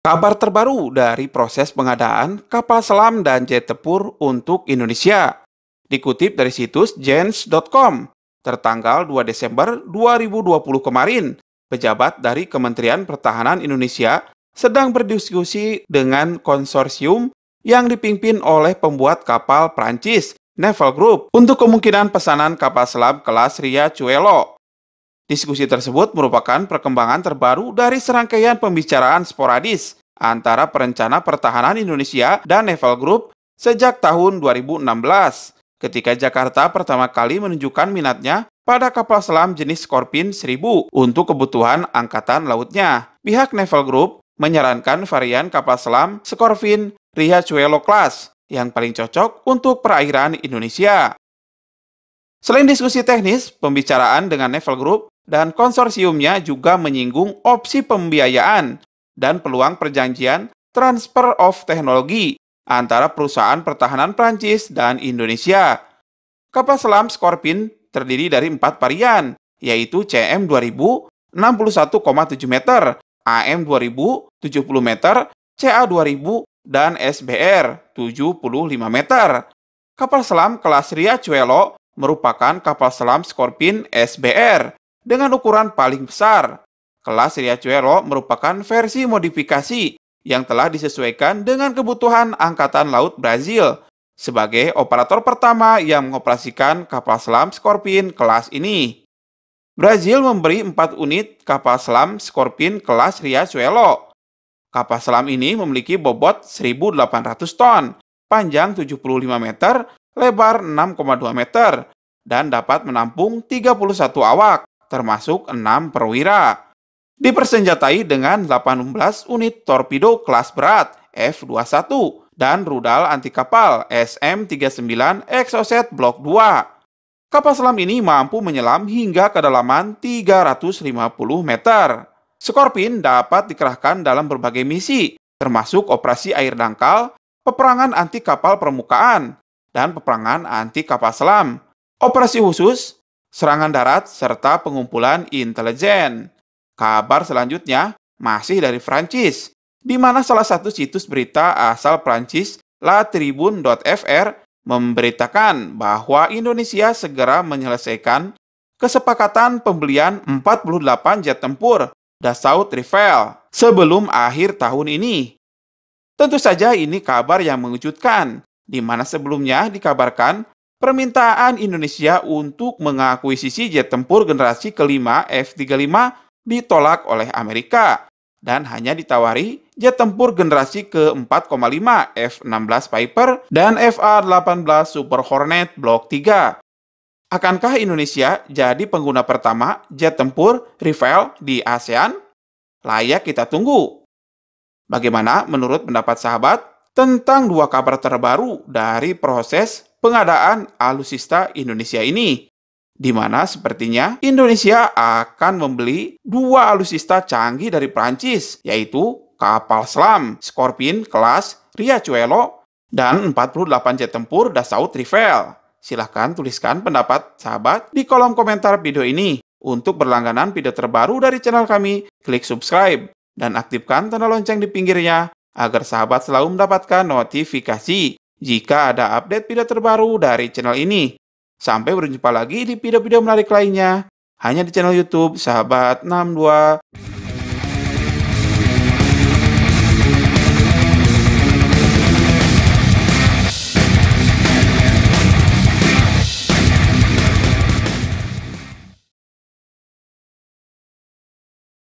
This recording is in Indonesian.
Kabar terbaru dari proses pengadaan kapal selam dan jet tempur untuk Indonesia. Dikutip dari situs jens.com, tertanggal 2 Desember 2020 kemarin, pejabat dari Kementerian Pertahanan Indonesia sedang berdiskusi dengan konsorsium yang dipimpin oleh pembuat kapal Prancis Naval Group untuk kemungkinan pesanan kapal selam kelas Ria Cuelo Diskusi tersebut merupakan perkembangan terbaru dari serangkaian pembicaraan sporadis antara perencana pertahanan Indonesia dan Naval Group sejak tahun 2016, ketika Jakarta pertama kali menunjukkan minatnya pada kapal selam jenis Scorpion 1000 untuk kebutuhan angkatan lautnya. Pihak Naval Group menyarankan varian kapal selam Ria Riachuelo Class yang paling cocok untuk perairan Indonesia. Selain diskusi teknis, pembicaraan dengan Naval Group dan konsorsiumnya juga menyinggung opsi pembiayaan dan peluang perjanjian transfer of teknologi antara perusahaan pertahanan Prancis dan Indonesia. Kapal selam Scorpion terdiri dari empat varian, yaitu CM 2000 61,7 meter, AM 2000 70 meter, CA 2000 dan SBR 75 meter. Kapal selam kelas Riachuelo merupakan kapal selam Scorpion SBR dengan ukuran paling besar. Kelas Riachuelo merupakan versi modifikasi yang telah disesuaikan dengan kebutuhan Angkatan Laut Brazil sebagai operator pertama yang mengoperasikan kapal selam Scorpion kelas ini. Brazil memberi 4 unit kapal selam Scorpion kelas Riachuelo. Kapal selam ini memiliki bobot 1.800 ton, panjang 75 meter, lebar 6,2 meter, dan dapat menampung 31 awak termasuk 6 perwira. Dipersenjatai dengan 18 unit torpedo kelas berat F-21 dan rudal anti kapal SM-39 Exocet Block 2. Kapal selam ini mampu menyelam hingga kedalaman 350 meter. Scorpion dapat dikerahkan dalam berbagai misi, termasuk operasi air dangkal, peperangan anti kapal permukaan, dan peperangan anti kapal selam. Operasi khusus serangan darat, serta pengumpulan intelijen. Kabar selanjutnya masih dari Prancis, di mana salah satu situs berita asal Prancis, La Tribune.fr, memberitakan bahwa Indonesia segera menyelesaikan kesepakatan pembelian 48 jet tempur Dassault Rifle sebelum akhir tahun ini. Tentu saja ini kabar yang mengejutkan, di mana sebelumnya dikabarkan permintaan Indonesia untuk mengakuisisi jet tempur generasi kelima F-35 ditolak oleh Amerika dan hanya ditawari jet tempur generasi ke-4,5 F-16 Piper dan FA-18 Super Hornet Block 3. Akankah Indonesia jadi pengguna pertama jet tempur Rafale di ASEAN? Layak kita tunggu. Bagaimana menurut pendapat sahabat? tentang dua kabar terbaru dari proses pengadaan alusista Indonesia ini, di mana sepertinya Indonesia akan membeli dua alusista canggih dari Prancis, yaitu kapal selam Scorpion kelas Riachuelo dan 48 jet tempur Dassault Rifle. Silahkan tuliskan pendapat sahabat di kolom komentar video ini. Untuk berlangganan video terbaru dari channel kami, klik subscribe dan aktifkan tanda lonceng di pinggirnya agar sahabat selalu mendapatkan notifikasi jika ada update video terbaru dari channel ini. Sampai berjumpa lagi di video-video menarik lainnya, hanya di channel YouTube Sahabat 62.